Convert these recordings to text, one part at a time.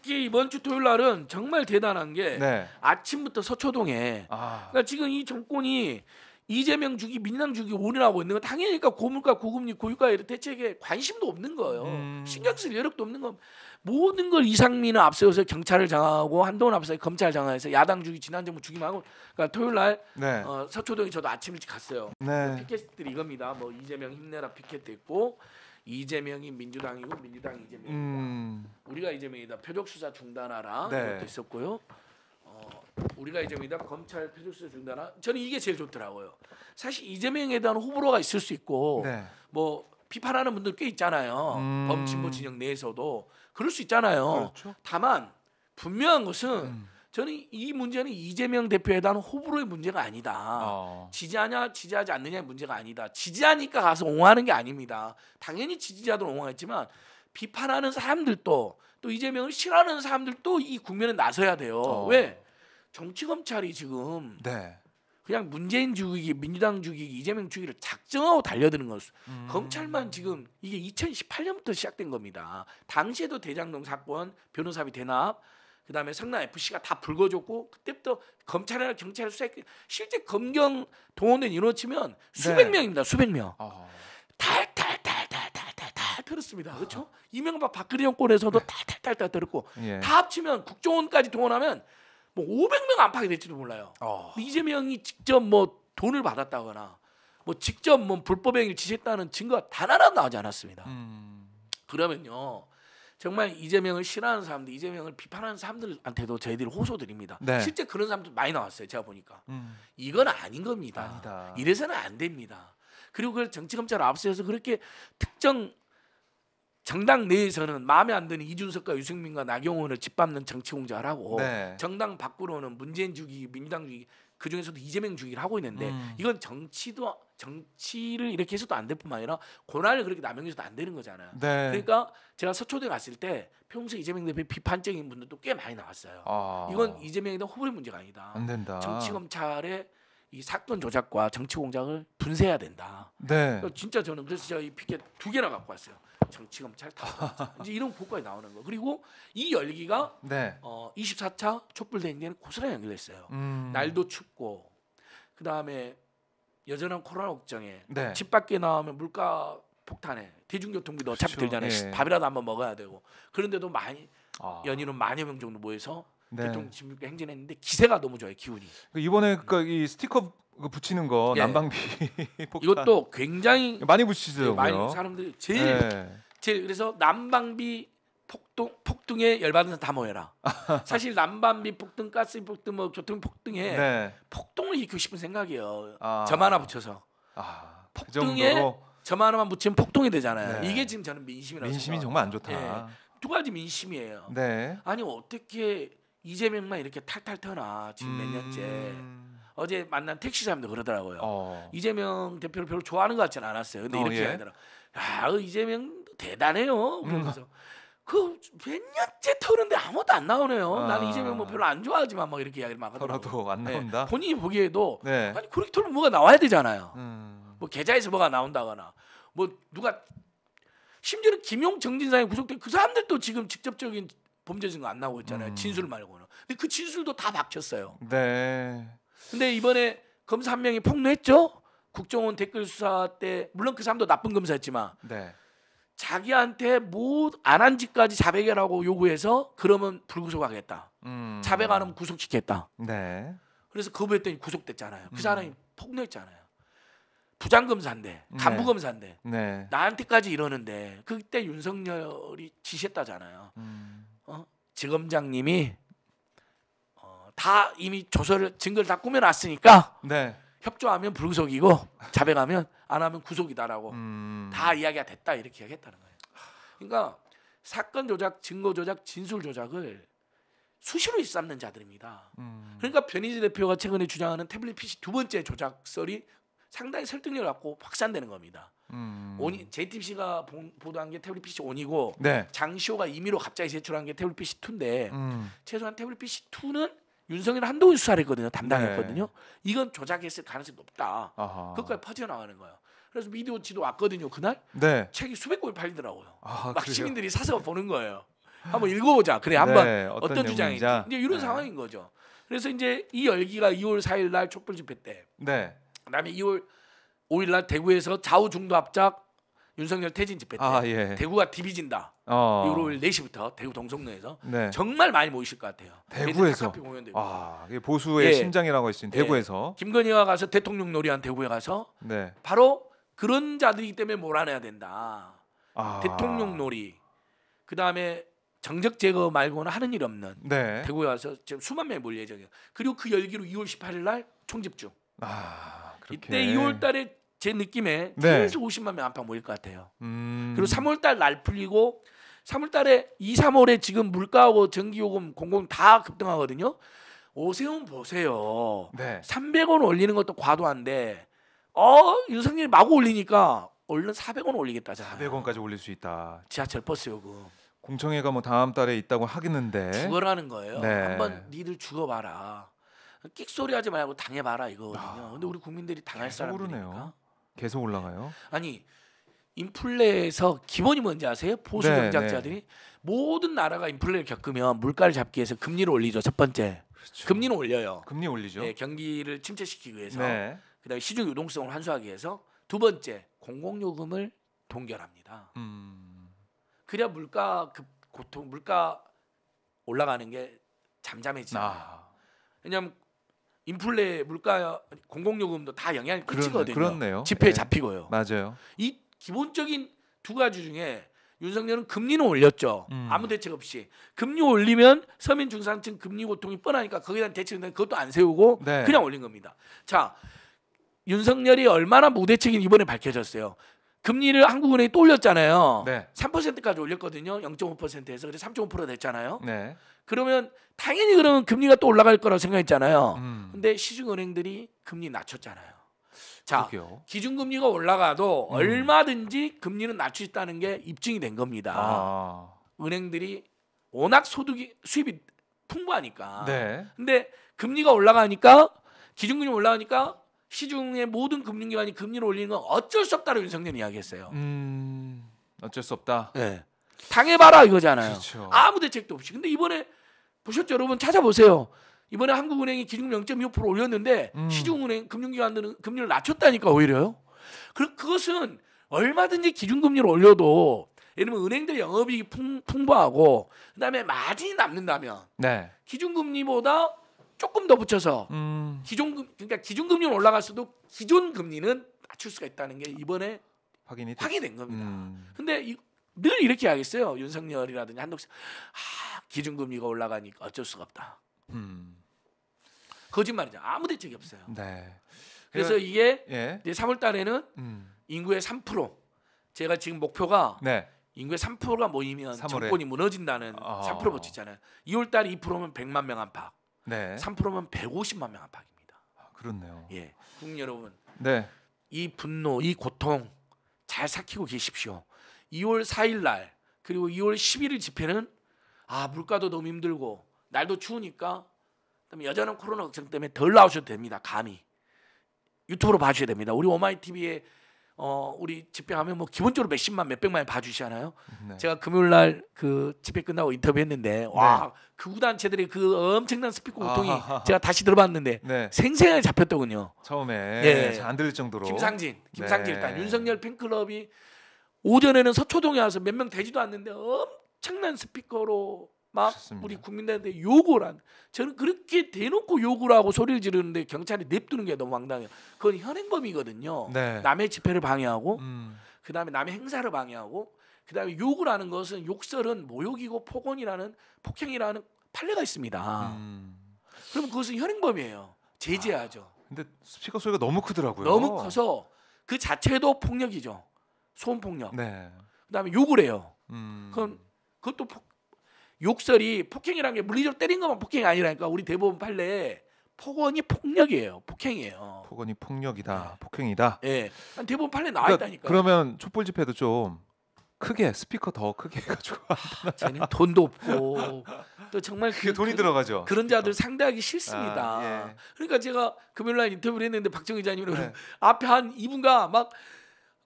특히 이번 주 토요일 날은 정말 대단한 게 네. 아침부터 서초동에 아. 그러니까 지금 이 정권이 이재명 주기 민주당 주기 올인하고 있는 건 당연히 고물가 고금리 고유가 이런 대책에 관심도 없는 거예요. 음. 신경 쓸 여력도 없는 건 모든 걸 이상민을 앞세워서 경찰을 장악하고 한동훈 앞세워서 검찰 을 장악해서 야당 주기 지난 정부 주기만 하고 그러니까 토요일 날 네. 어, 서초동에 저도 아침 일찍 갔어요. 네. 그 피켓들이 이겁니다. 뭐 이재명 힘내라 피켓도 있고 이재명이 민주당이고 민주당 이재명이다. 음. 우리가 이재명이다. 표적 수사 중단하라. 네. 이것도 있었고요. 어, 우리가 이재명이다. 검찰 표적 수사 중단하라. 저는 이게 제일 좋더라고요. 사실 이재명에 대한 호불호가 있을 수 있고 네. 뭐 비판하는 분들 꽤 있잖아요. 음. 범진보 진영 내에서도 그럴 수 있잖아요. 그렇죠? 다만 분명한 것은 음. 저는 이 문제는 이재명 대표에 대한 호불호의 문제가 아니다. 어. 지지하냐 지지하지 않느냐의 문제가 아니다. 지지하니까 가서 옹호하는 게 아닙니다. 당연히 지지자들 옹호했지만 비판하는 사람들도 또 이재명을 싫어하는 사람들도 이 국면에 나서야 돼요. 어. 왜 정치 검찰이 지금 네. 그냥 문재인 죽이기, 민주당 죽이기, 이재명 죽이기를 작정하고 달려드는 것은 음. 검찰만 지금 이게 2018년부터 시작된 겁니다. 당시에도 대장동 사건, 변호사비 대납, 그 다음에 성남 FC가 다 불거졌고 그때부터 검찰이나 경찰 수사 실제 검경 동원된 인원 치면 네. 수백 네. 명입니다. 수백 명. 어... 아. 탈탈탈탈탈탈탈 털었습니다. 아. 그렇죠? 이명박 박근혜 정권에서도 탈탈탈탈 네. 털었고 예. 다 합치면 국정원까지 동원하면 뭐 500명 안팎이 될지도 몰라요. 어... 이재명이 직접 뭐 돈을 받았다거나 뭐 직접 뭐 불법 행위를 지시했다는 증거 가단 하나 나오지 않았습니다. 음... 그러면요 정말 이재명을 싫어하는 사람들, 이재명을 비판하는 사람들한테도 저희들이 호소드립니다. 네. 실제 그런 사람도 많이 나왔어요. 제가 보니까 음. 이건 아닌 겁니다. 아니다. 이래서는 안 됩니다. 그리고 그걸 정치검찰 앞서서 그렇게 특정 정당 내에서는 마음에 안 드는 이준석과 유승민과 나경원을 짓밟는 정치 공작을 하고 네. 정당 밖으로는 문재인 주기, 민주당 주기 그 중에서도 이재명 주기를 하고 있는데 음. 이건 정치도 정치를 이렇게 해서도 안 될 뿐만 아니라 고난을 그렇게 남용해서도 안 되는 거잖아요. 네. 그러니까 제가 서초대 갔을 때 평소 이재명 대표 비판적인 분들도 꽤 많이 나왔어요. 아. 이건 이재명에 대한 호불호 문제가 아니다. 안 된다. 정치 검찰의 이 사건 조작과 정치 공작을 분쇄해야 된다. 네. 그러니까 진짜 저는 그래서 제가 이 피켓 두 개나 갖고 왔어요. 정치검찰 다 이제 이런 국가에 나오는 거 그리고 이 열기가 네. 어, 24차 촛불 대행되는 고스란히 연결됐어요. 음. 날도 춥고 그 다음에 여전한 코로나 걱정에 네. 집 밖에 나오면 물가 폭탄에 대중교통비도 어차피 그렇죠. 들잖아요. 예. 밥이라도 한번 먹어야 되고 그런데도 많이 아. 연인은 만여 명 정도 모여서 네. 대통령 1 행진했는데 기세가 너무 좋아요 기운이. 그 이번에 음. 그이 그러니까 스티커 그 붙이는 거 예. 난방비 폭탄. 이것도 굉장히 많이 붙이세요. 예, 많이 사람들이 제일 예. 제일 그래서 난방비 폭동 폭등에 열받은 사람 다 모여라. 사실 난방비 폭등, 가스 폭등, 뭐 교통 폭등에 네. 폭동을 일으키고 싶은 생각이에요. 아. 점 하나 붙여서 아. 그 폭등에 그점 하나만 붙이면 폭동이 되잖아요. 네. 이게 지금 저는 민심이라고 민심이 생각합니다. 정말 안 좋다. 예. 두 가지 민심이에요. 네. 아니 어떻게 이재명만 이렇게 탈탈 터나 지금 음... 몇 년째. 음. 어제 만난 택시사람도 그러더라고요. 어. 이재명 대표를 별로 좋아하는 것 같지는 않았어요. 근데 어, 이렇게 하더라. 예. 야 그 이재명 대단해요. 그러면서 그 몇 년째 터는데 아무도 안 나오네요. 아. 나는 이재명 뭐 별로 안 좋아하지만 막 이렇게 이야기를 막 하더라고요. 털어도 안 네. 나온다. 네. 본인이 보기에도 네. 아니 그렇게 털면 뭐가 나와야 되잖아요. 음. 뭐 계좌에서 뭐가 나온다거나 뭐 누가 심지어는 김용 정진상이 구속된 그 사람들도 지금 직접적인 범죄 증거 안 나오고 있잖아요. 음. 진술 말고는. 근데 그 진술도 다 박혔어요. 네. 근데 이번에 검사 한 명이 폭로했죠. 국정원 댓글 수사 때 물론 그 사람도 나쁜 검사였지만 네. 자기한테 뭐 안한 짓까지 자백이라고 요구해서 그러면 불구속하겠다. 음. 자백 안 하면 구속시켰다. 네. 그래서 거부했더니 구속됐잖아요. 그 음. 사람이 폭로했잖아요. 부장검사인데 네. 간부검사인데 네. 나한테까지 이러는데 그때 윤석열이 지시했다잖아요. 음. 어? 지검장님이 다 이미 조서를 증거를 다 꾸며놨으니까 아. 네. 협조하면 불구속이고 자백하면 안 하면 구속이다라고 음... 다 이야기가 됐다 이렇게 이야기했다는 거예요. 그러니까 사건 조작, 증거 조작, 진술 조작을 수시로 일삼는 자들입니다. 음... 그러니까 변희재 대표가 최근에 주장하는 태블릿 PC 두 번째 조작설이 상당히 설득력을 갖고 확산되는 겁니다. 음. 온이 JTBC가 보도한 게 태블릿 PC 온이고 네. 장시호가 임의로 갑자기 제출한 게 태블릿 PC 2인데 음. 최소한 태블릿 PC 2는 윤석열 한동훈 수사를 했거든요. 담당했거든요. 네. 이건 조작했을 가능성이 높다. 그거까지 퍼져나가는 거예요. 그래서 미디어 지도 왔거든요. 그날 네. 책이 수백 권이 팔리더라고요. 아, 막 그래요? 시민들이 사서 보는 거예요. 한번 읽어보자. 그래 네, 한번 네, 어떤, 어떤 주장인지. 이제 이런 네. 상황인 거죠. 그래서 이제 이 열기가 2월 4일 날 촛불 집회 때. 네. 그다음에 2월 5일 날 대구에서 좌우 중도 합작 윤석열 태진 집회 때 아, 예. 대구가 디비진다. 어. 일요 4시부터 대구 동성로에서 네. 정말 많이 모이실 것 같아요. 대구에서 공연도 있고. 아, 보수의 예. 심장이라고 할수 있는 예. 대구에서 예. 김건희가 가서 대통령 놀이한 대구에 가서 네. 바로 그런 자들이기 때문에 몰아내야 된다. 아. 대통령 놀이. 그다음에 정적 제거 말고는 하는 일 없는 네. 대구에 와서 지금 수만 명이 몰릴 예정이에요. 그리고 그 열기로 2월 18일 날 총집중. 아, 이때 2월 달에 제 느낌에 네. 계속 50만 명 안팎 모일 것 같아요. 음... 그리고 3월달 날 풀리고 3월달에 2, 3월에 지금 물가하고 전기요금, 공공 다 급등하거든요. 오세훈 보세요. 네. 300원 올리는 것도 과도한데 어유석열이 마구 올리니까 얼른 400원 올리겠다. 잖아 400원까지 올릴 수 있다. 지하철 버스 요금. 공청회가 뭐 다음 달에 있다고 하겠는데 죽어라는 거예요. 네. 한번 니들 죽어봐라. 끽소리 하지 말고 당해봐라 이거거든요. 아, 근데 우리 국민들이 당할 사람이니까. 계속 올라가요. 아니 인플레에서 기본이 뭔지 아세요? 보수 네, 경작자들이 네. 모든 나라가 인플레를 겪으면 물가를 잡기 위해서 금리를 올리죠. 첫 번째. 그렇죠. 금리는 올려요. 금리 올리죠. 네, 경기를 침체시키기 위해서. 네. 그다음에 시중 유동성을 환수하기 위해서 두 번째 공공요금을 동결합니다. 음. 그래야 물가 급 고통 물가 올라가는 게잠잠해지잖 아. 왜냐하면 인플레 물가 공공요금도 다 영향을 끼치거든요. 그렇네요. 지표에 예. 잡히고요. 맞아요. 이 기본적인 두 가지 중에 윤석열은 금리는 올렸죠. 음. 아무 대책 없이 금리 올리면 서민 중산층 금리 고통이 뻔하니까 거기에 대한 대책은 그것도 안 세우고 네. 그냥 올린 겁니다. 자 윤석열이 얼마나 무대책인 이번에 밝혀졌어요. 금리를 한국은행이 또 올렸잖아요. 네. 3%까지 올렸거든요. 0.5%에서 그래서 3.5% 됐잖아요. 네. 그러면 당연히 그러면 금리가 또 올라갈 거라고 생각했잖아요. 음. 근데 시중은행들이 금리 낮췄잖아요. 자, 그게요 기준금리가 올라가도 음. 얼마든지 금리는 낮추셨다는 게 입증이 된 겁니다. 아. 은행들이 워낙 소득이 수입이 풍부하니까. 네. 근데 금리가 올라가니까 기준금리 올라가니까 시중의 모든 금융기관이 금리를 올리는 건 어쩔 수 없다고 윤석열 이야기했어요. 음, 어쩔 수 없다. 네. 당해봐라 이거잖아요. 그렇죠. 아무 대책도 없이. 근데 이번에 보셨죠 여러분 찾아보세요. 이번에 한국은행이 기준 0.25% 올렸는데 음. 시중은행 금융기관들은 금리를 낮췄다니까 오히려요. 그 그것은 얼마든지 기준금리를 올려도 예를 들면 은행들 영업이이 풍부하고 그다음에 마진이 남는다면 네. 기준금리보다 조금 더 붙여서 음. 기존 금 그러니까 기준 금리는 올라갔어도 기존 금리는 낮출 수가 있다는 게 이번에 확인이 확인된 겁니다. 음. 근데 이, 늘 이렇게 하겠어요. 윤석열이라든지 한동수 아, 기준 금리가 올라가니까 어쩔 수가 없다. 음. 거짓말이죠. 아무 대책이 없어요. 네. 그래서 이게 예. 이제 3월 달에는 음. 인구의 3% 제가 지금 목표가 네. 인구의 3%가 모이면 3월에. 정권이 무너진다는 어. 3% 붙이잖아요. 2월 달 2%면 100만 명 안팎. 네. 3%면 150만 명 안팎입니다. 아, 그렇네요. 예, 국 여러분. 네. 이 분노, 이 고통 잘 삭히고 계십시오. 2월 4일 날 그리고 2월 11일 집회는 아 물가도 너무 힘들고 날도 추우니까 그다음에 여전한 코로나 걱정 때문에 덜 나오셔도 됩니다. 감히 유튜브로 봐주셔야 됩니다. 우리 오마이 TV에 어, 우리 집회하면 뭐 기본적으로 몇십만 몇백만 봐주시잖아요. 네. 제가 금요일 날 그 집회 끝나고 인터뷰했는데 와 극우 네. 그 단체들의 그 엄청난 스피커 고통이 아하하. 제가 다시 들어봤는데 네. 생생하게 잡혔더군요. 처음에 네. 잘안 들릴 정도로. 김상진, 네. 김상진 일단 윤석열 팬클럽이 오전에는 서초동에 와서 몇 명 되지도 않는데 엄청난 스피커로 막 그렇습니다. 우리 국민들한테 욕을 한 저는 그렇게 대놓고 욕을 하고 소리를 지르는데 경찰이 냅두는 게 너무 황당해요. 그건 현행범이거든요. 네. 남의 집회를 방해하고 음. 그다음에 남의 행사를 방해하고 그다음에 욕을 하는 것은 욕설은 모욕이고 폭언이라는 폭행이라는 판례가 있습니다. 음. 그면 그것은 현행범이에요. 제재하죠. 아, 근데 스피커 소리가 너무 크더라고요. 너무 커서 그 자체도 폭력이죠. 소음 폭력. 네. 그다음에 욕을 해요. 음. 그건 그것도 폭, 욕설이 폭행이라는 게 물리적으로 때린 것만 폭행이 아니라니까 우리 대법원 판례에 폭언이 폭력이에요. 폭행이에요. 폭언이 폭력이다. 네. 폭행이다. 예. 네. 대법원 판례 나와 그러니까, 있다니까. 그러면 촛불 집회도 좀 크게 스피커 더 크게 해가지고 아, 쟤는 돈도 없고 또 정말 그게 그, 돈이 그, 들어가죠 그런 자들 상대하기 싫습니다 아, 예. 그러니까 제가 금요일 날 인터뷰를 했는데 박정희 기자님이 네. 앞에 한 2분간 막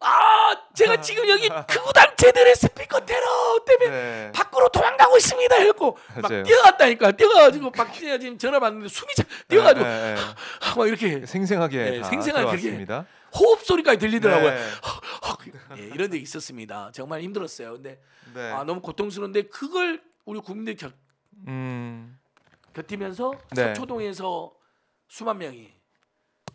아 제가 지금 여기 그우당 제들의 스피커대로 때문에 네. 밖으로 도망가고 있습니다 했고 막 맞아요. 뛰어갔다니까 뛰어가지고 막진가 지금 전화 받는데 숨이 차 네, 뛰어가지고 네, 네. 하, 막 이렇게 그 생생하게 네, 생생하게 들어왔니다 호흡 소리까지 들리더라고요. 네. 네, 이런 데 있었습니다. 정말 힘들었어요. 근데 아, 너무 고통스러운데 그걸 우리 국민들 겪, 음. 겪으면서 서초동에서 수만 명이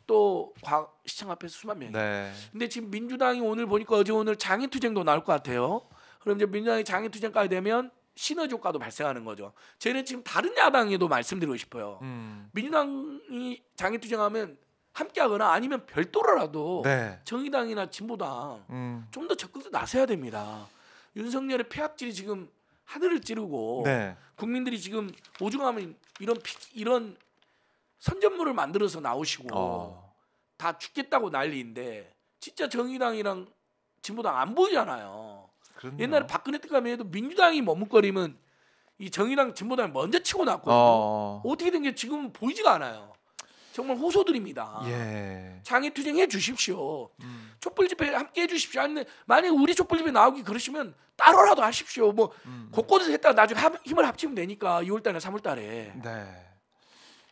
또 과, 시청 앞에서 수만 명이. 네. 근데 지금 민주당이 오늘 보니까 어제 오늘 장애 투쟁도 나올 것 같아요. 그럼 이제 민주당이 장애 투쟁까지 되면 신의 효과도 발생하는 거죠. 저는 희 지금 다른 야당에도 말씀드리고 싶어요. 음. 민주당이 장애 투쟁하면 함께하거나 아니면 별도로라도 네. 정의당이나 진보당 음. 좀더 적극 나서야 됩니다. 윤석열의 폐합질이 지금 하늘을 찌르고 네. 국민들이 지금 오중하면 이런 피, 이런 선전물을 만들어서 나오시고 어. 다 죽겠다고 난리인데 진짜 정의당이랑 진보당 안 보이잖아요. 그렇네요. 옛날에 박근혜 때까지 해도 민주당이 머뭇거림은이 정의당 진보당이 먼저 치고 났거든요. 어. 어. 떻게 된 게 지금 보이지가 않아요. 정말 호소드립니다. 예. 장애 투쟁해 주십시오. 음. 촛불 집회 함께 해 주십시오. 아니 만약 우리 촛불 집회 나오기 그러시면 따로라도 하십시오. 뭐 음. 곳곳에서 했다가 나중에 힘을 합치면 되니까 2월 달에 3월 달에. 네.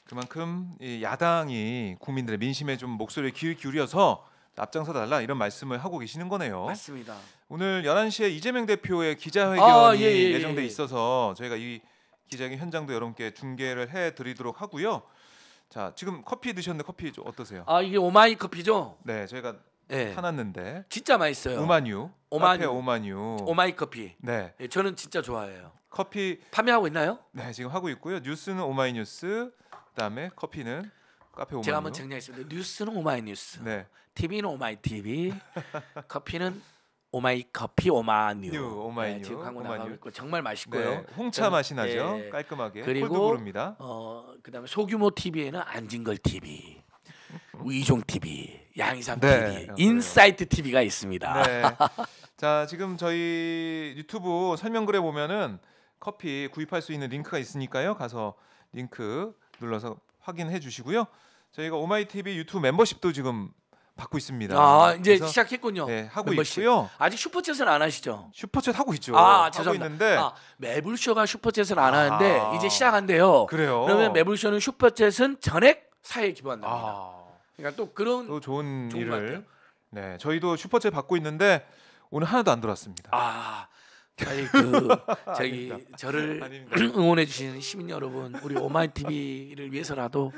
그만큼 이 야당이 국민들의 민심에 좀 목소리를 귀 기울여서 앞장서 달라 이런 말씀을 하고 계시는 거네요. 맞습니다. 오늘 11시에 이재명 대표의 기자회견이 아, 예, 예, 예, 예. 정돼 있어서 저희가 이 기자회견 현장도 여러분께 중계를 해 드리도록 하고요. 자, 지금 커피 드셨는데 커피 어떠세요? 아, 이게 오마이 커피죠? 네, 저희가 네. 예. 사놨는데 진짜 맛있어요. 오마뉴 오만유. 오만유. 오마이 커피. 네. 네. 저는 진짜 좋아해요. 커피 판매하고 있나요? 네, 지금 하고 있고요. 뉴스는 오마이 뉴스, 그다음에 커피는 카페 오마이. 제가 한번 정리했습니다. 뉴스는 오마이 뉴스. 네. TV는 오마이 TV. 커피는 오마이 커피 오마뉴. 뉴, 오마이 네, 뉴. 지금 광고 나가고 있고 정말 맛있고요. 네, 홍차 맛이 나죠. 네. 깔끔하게. 그리고 콜드브루입니다. 어, 그다음에 소규모 TV에는 안진걸 TV. 이종 TV, 양희삼 TV, 인사이트 TV가 있습니다. 네. 자, 지금 저희 유튜브 설명글에 보면은 커피 구입할 수 있는 링크가 있으니까요. 가서 링크 눌러서 확인해 주시고요. 저희가 오마이 TV 유튜브 멤버십도 지금 받고 있습니다. 아 이제 시작했군요. 네, 하고 멤버십. 있고요. 아직 슈퍼챗은 안 하시죠? 슈퍼챗 하고 있죠. 아 죄송합니다. 하고 있는데 아, 매불쇼가 슈퍼챗은 안 하는데 아, 이제 시작한대요. 그래요. 그러면 매불쇼는 슈퍼챗은 전액 사회기부한다 아. 그러니까 또 그런 또 좋은, 좋은 일을 네 저희도 슈퍼챗 받고 있는데 오늘 하나도 안 들어왔습니다. 아 아니 그 저기 아닙니다. 저를 아닙니다. 응원해 주시는 시민 여러분 우리 오마이 TV를 위해서라도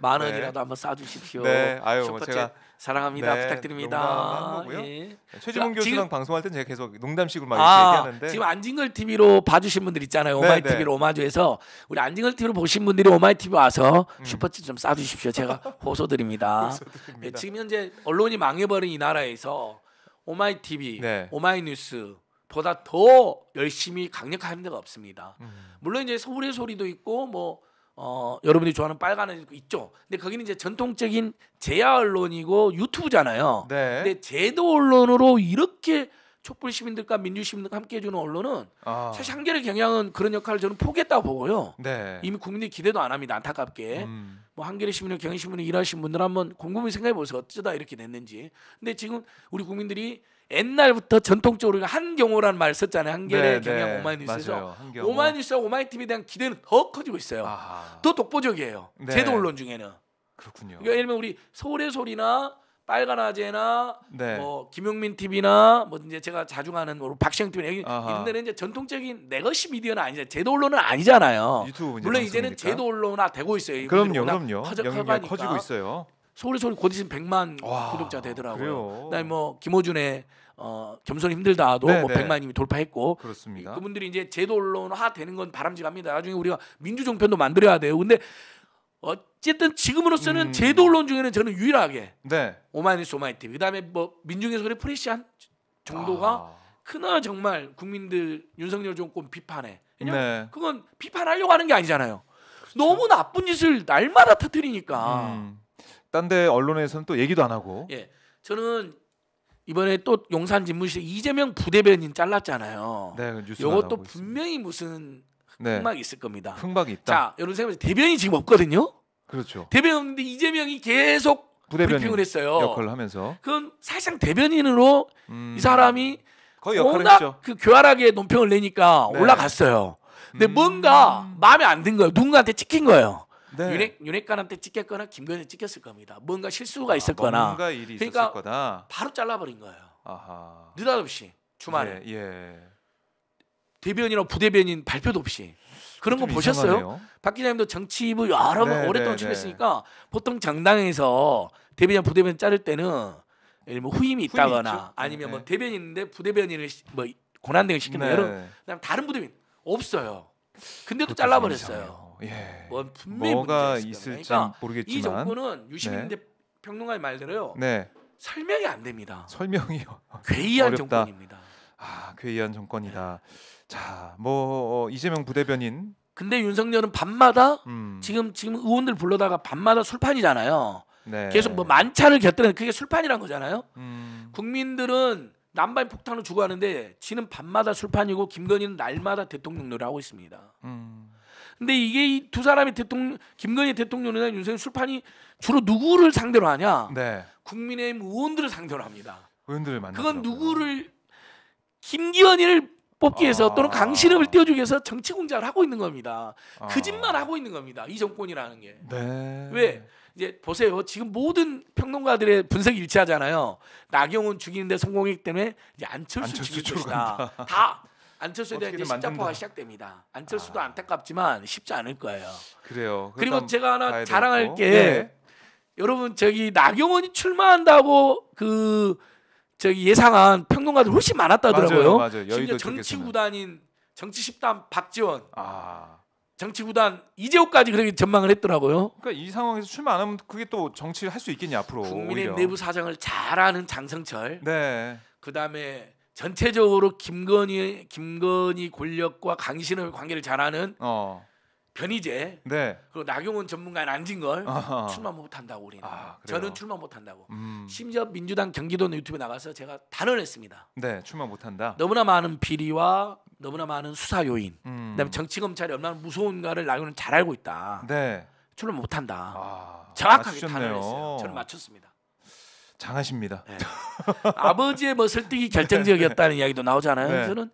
만 네. 원이라도 네. 한번 쏴 주십시오. 네. 아유 뭐 제가 사랑합니다. 네, 부탁드립니다. 예. 네, 최지문 교수랑 방송할 땐 제가 계속 농담식으로 막 아, 얘기하는데 지금 안진걸 TV로 봐주신 분들 있잖아요. 네, 오마이 네, TV로 오마주에서 우리 안진걸 TV로 보신 분들이 오마이 TV 와서 음. 슈퍼챗 좀 쏴주십시오. 제가 호소드립니다. 호소드립니다. 네, 지금 현재 언론이 망해버린 이 나라에서 오마이 TV, 오마이 뉴스 보다 더 열심히 강력한 힘대가 없습니다. 음. 물론 이제 서울의 소리도 있고 뭐 어, 여러분이 좋아하는 빨간은 있죠. 근데 거기는 이제 전통적인 제야 언론이고 유튜브잖아요. 네. 근데 제도 언론으로 이렇게 촛불 시민들과 민주 시민들과 함께 해주는 언론은 아. 사실 한겨레 경향은 그런 역할을 저는 포기했다고 보고요. 네. 이미 국민들이 기대도 안 합니다. 안타깝게. 음. 뭐 한겨레 시민이나 경향 신문에 일하신 분들 한번 곰곰이 생각해 보세요. 어쩌다 이렇게 됐는지. 근데 지금 우리 국민들이 옛날부터 전통적으로 한경우란 말을 썼잖아요. 한겨레, 네, 네, 경향, 오마이뉴스에서 오마이뉴스와 오마이TV에 대한 기대는 더 커지고 있어요. 아더 독보적이에요. 네. 제도 언론 중에는. 그렇군요. 그러니까 예를 들면 우리 서울의 소리나 빨간 아재나 네. 뭐 김용민 TV나 뭐 이제 제가 자주 가는 뭐 박시영 TV 이런 데는 이제 전통적인 네거시 미디어는 아니잖아요. 제도 언론은 아니잖아요. 물론 방송이니까? 이제는 제도 언론화 되고 있어요. 그럼요, 그럼요. 커져, 커지고 있어요. 서울의 소울 곧 있으면 100만 와, 구독자 되더라고요. 그다음에 뭐 김호준의 어, 겸손 이 힘들다도 네, 뭐 100만 이미 돌파했고 그렇습니다. 그분들이 이제 제도 언론화 되는 건 바람직합니다. 나중에 우리가 민주 정편도 만들어야 돼요. 근데 어쨌든 지금으로서는 음. 제도 언론 중에는 저는 유일하게 네. 오마이뉴스 오마이티 그다음에 뭐 민중의 소리 프레시한 정도가 아. 그나 정말 국민들 윤석열 정권 비판에 왜냐면 네. 그건 비판하려고 하는 게 아니잖아요. 그렇죠. 너무 나쁜 짓을 날마다 터뜨리니까 음. 딴데 언론에서는 또 얘기도 안 하고. 예. 저는 이번에 또 용산 집무실 이재명 부대변인 잘랐잖아요. 네, 그 뉴스 이것도 분명히 무슨 네. 흑막이 네. 있을 겁니다. 흑막이 있다. 자, 여러분 생각해 대변인 지금 없거든요. 그렇죠. 대변인 없는데 이재명이 계속 브리핑을 했어요. 역할을 하면서. 그럼 사실상 대변인으로 음... 이 사람이 거의 역할을 워낙 했죠. 그 교활하게 논평을 내니까 네. 올라갔어요. 근데 음... 뭔가 마음에 안 든 거예요. 누군가한테 찍힌 거예요. 네. 윤회 윤핵관한 테 찍혔거나 김건희 찍혔을 겁니다. 뭔가 실수가 아, 있었거나 뭔가 일이 그러니까 거다. 바로 잘라버린 거예요. 아하. 느닷없이 주말에 예, 예. 대변인이나 부대변인 발표도 없이 그런 거 보셨어요? 이상하네요. 박 기자님도 정치부 여러 번 네, 오랫동안 출했으니까 네, 네. 보통 정당에서 대변인 부대변인 자를 때는 예를 뭐 후임이 있다거나 있죠? 아니면 네. 뭐 네. 대변인인데 부대변인을 뭐 고난등을 시키는 네. 여 다른 부대변인 없어요. 근데도 잘라버렸어요. 예. 뭐 뭐가 있을지 그러니까 모르겠지만 이 정부는 유시민 네. 평론가의 말대로요. 네. 설명이 안 됩니다. 설명이요. 괴이한 어렵다. 정권입니다. 아, 괴이한 정권이다. 네. 자, 뭐 어, 이재명 부대변인. 근데 윤석열은 밤마다 음. 지금 지금 의원들 불러다가 밤마다 술판이잖아요. 네. 계속 뭐 만찬을 곁들여 그게 술판이란 거잖아요. 음. 국민들은 남반 폭탄으로 죽어가는데 지는 밤마다 술판이고 김건희는 날마다 대통령을 노 하고 있습니다. 음. 근데 이게 이 두 사람이 대통령 김건희 대통령이나 윤석열 술판이 주로 누구를 상대로 하냐? 네. 국민의힘 의원들을 상대로 합니다. 의원들을 만나. 그건 누구를 김기현이를 뽑기 위해서 아... 또는 강신업을 띄워주기 위해서 정치 공작을 하고 있는 겁니다. 아... 거짓만 하고 있는 겁니다. 이 정권이라는 게. 네. 왜? 이제 보세요. 지금 모든 평론가들의 분석이 일치하잖아요. 나경원 죽이는데 성공했기 때문에 이제 안철수, 안철수 죽일 것이다. 다 안철수에 대한 이제 십자포가 시작됩니다. 안철수도 아. 안타깝지만 쉽지 않을 거예요. 그래요. 그리고 제가 하나 자랑할 게 네. 여러분 저기 나경원이 출마한다고 그 저기 예상한 평론가들 훨씬 많았다더라고요. 맞아요, 맞아요. 심지어 정치 구단인 정치 1단 박지원. 아. 정치구단 이재호까지 그렇게 전망을 했더라고요. 그러니까 이 상황에서 출마 안 하면 그게 또 정치를 할 수 있겠냐 앞으로. 국민의 오히려. 내부 사정을 잘 아는 장성철. 네. 그다음에 전체적으로 김건희 김건희 권력과 강신의 관계를 잘 아는 어. 변이제 네. 그리고 나경원 전문가인 안진걸 출마 못한다고 우리는 아, 저는 출마 못한다고 음. 심지어 민주당 경기도는 유튜브에 나가서 제가 단언했습니다 네 출마 못한다 너무나 많은 비리와 너무나 많은 수사 요인 음. 그다음에 정치 검찰이 얼마나 무서운가를 나경원은 잘 알고 있다 네. 출마 못한다 아, 정확하게 맞추셨네요. 단언했어요 저는 맞췄습니다 장하십니다 네. 아버지의 뭐 설득이 결정적이었다는 이야기도 나오잖아요 네. 저는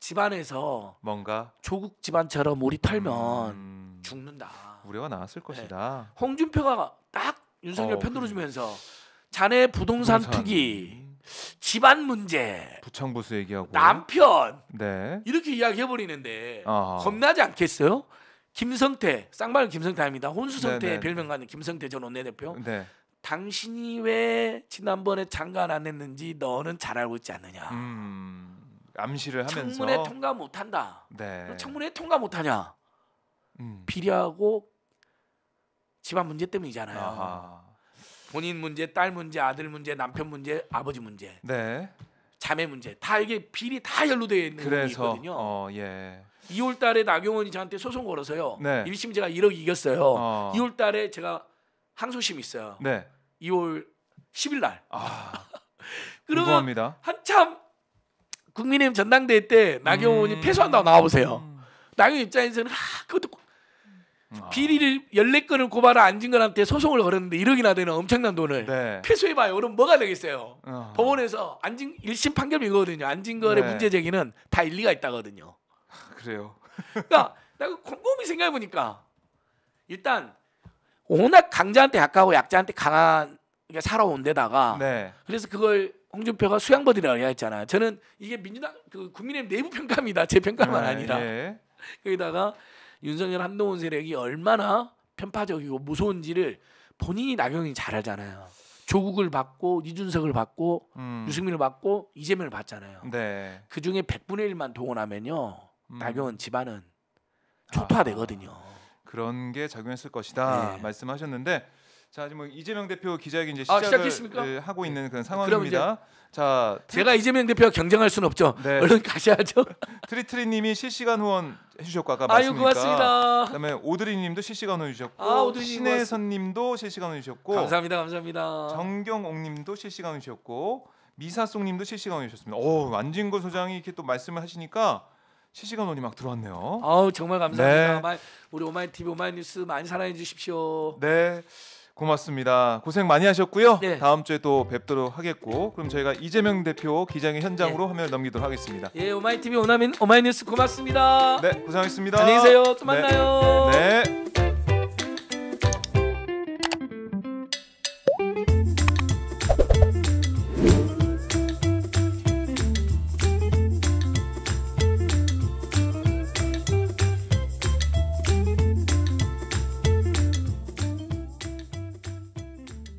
집안에서 뭔가 조국 집안처럼 우리 털면 음... 죽는다. 우려가 나왔을 네. 것이다. 네. 홍준표가 딱 윤석열 어, 편들어주면서 그 자네 부동산, 부동산 투기, 집안 문제, 부창부수 얘기하고 남편, 네 이렇게 이야기해 버리는데 겁나지 않겠어요? 김성태 쌍방울 김성태입니다. 혼수성태 네, 네. 별명가는 김성태 전 원내대표. 네. 당신이 왜 지난번에 장관 안 했는지 너는 잘 알고 있지 않느냐. 음... 암시를 하면서 청문회 통과 못한다. 네. 청문회 통과 못하냐? 음. 비리하고 집안 문제 때문이잖아요. 아하. 본인 문제, 딸 문제, 아들 문제, 남편 문제, 아버지 문제, 네. 자매 문제 다 이게 비리 다 연루되어 있는 그래서, 거거든요. 어, 예. 2월달에 나경원이 저한테 소송 걸어서요. 네. 1심 제가 1억 이겼어요. 어. 2월달에 제가 항소심 있어요. 네. 2월 10일날. 아, 그러면 한참 국민의힘 전당대회 때 나경원이 음. 패소한다고 나와보세요. 음. 나경원 입장에서는 음. 아, 그것도 비리를 열네 건을 고발한 안진건한테 소송을 걸었는데 1억이나 되는 엄청난 돈을 네. 패소해봐요. 그럼 뭐가 되겠어요? 어 법원에서 안진 일심 판결이 거든요 안진건의 네. 문제 제기는 다 일리가 있다거든요. 아, 그래요. 그러니까 내가 곰곰이 생각해 보니까 일단 워낙 강자한테 가까워 약자한테 강한 게 그러니까 살아온 데다가 네. 그래서 그걸 홍준표가 수양버들이라고 했잖아. 요 저는 이게 민주당 그국민의 내부 평가입니다. 제 평가만 아, 아니라 예. 거기다가 윤석열 한동훈 세력이 얼마나 편파적이고 무서운지를 본인이 나경이 잘 알잖아요. 조국을 받고 이준석을 받고 음. 유승민을 받고 이재명을 받잖아요. 네. 그 중에 백분의일만 동원하면요. 음. 나경은 집안은 초토화되거든요. 아, 그런 게 작용했을 것이다 네. 말씀하셨는데 자, 지금 뭐 이재명 대표 기자회견 이제 아, 시작을 예, 하고 네. 있는 그런 상황입니다. 자, 제가 이재명 대표와 경쟁할 수는 없죠. 네. 얼른 가셔야죠. 트리트리님이 실시간 후원 해주셨고 아까 아유, 고맙습니다. 그다음에 오드리님도 실시간 후원 주셨고 아, 신혜선님도 실시간 후원 주셨고 감사합니다, 감사합니다. 정경옥님도 실시간 후원 주셨고 미사송님도 실시간 후원 주셨습니다. 오, 안진구 소장이 이렇게 또 말씀을 하시니까 실시간 논이 막 들어왔네요. 아우 정말 감사합니다. 네. 우리 오마이 TV 오마이 뉴스 많이 사랑해 주십시오. 네. 고맙습니다. 고생 많이 하셨고요. 네. 다음 주에 또 뵙도록 하겠고 그럼 저희가 이재명 대표 기장의 현장으로 네. 화면을 넘기도록 하겠습니다. 예, 오마이 TV 오마이 오마이뉴스 고맙습니다. 네, 고생하셨습니다. 안녕히 계세요. 또 네. 만나요. 네. 네.